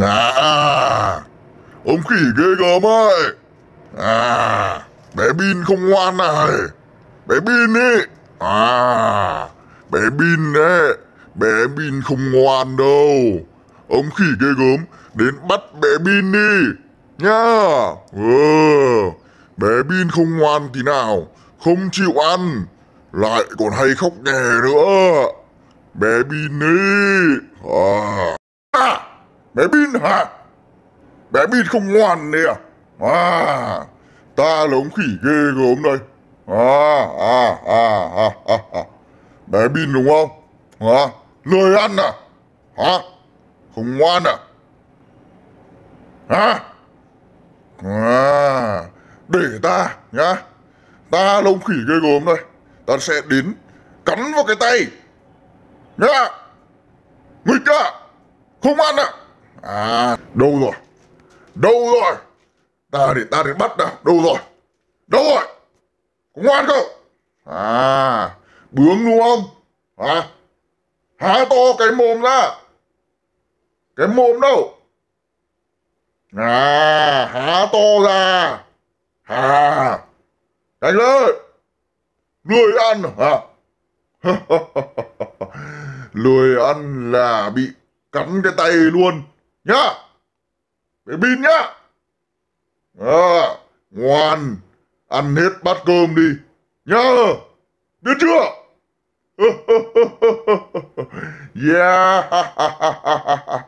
À, ông khỉ ghê gớm ơi. À, bé Bin không ngoan này. Bé Bin ấy. À, bé Bin ấy. Bé Bin không ngoan đâu. Ông khỉ ghê gớm đến bắt bé Bin đi. nha Ừ. Bé Bin không ngoan tí nào. Không chịu ăn. Lại còn hay khóc nhè nữa. Bé Bin đi À. Bé Bin hả? Bé Bin không ngoan nè. À, ta là ông khỉ ghê gớm đây. À, à, à, à, à, à. Bé Bin đúng không? À, lười ăn à? Hả? Không ngoan à? Hả? À, để ta nhá. Ta là ông khỉ ghê gớm đây. Ta sẽ đến cắn vào cái tay. Nhá. Nghịch à? Không ăn à? à đâu rồi đâu rồi ta để ta để bắt nào đâu rồi đâu rồi có ngoan không à bướng đúng không hả à, há to cái mồm ra cái mồm đâu à há to ra à đánh lên lười ăn à lười ăn là bị cắn cái tay luôn nhá để pin nhá à, ngoan ăn hết bát cơm đi nhá biết chưa yeah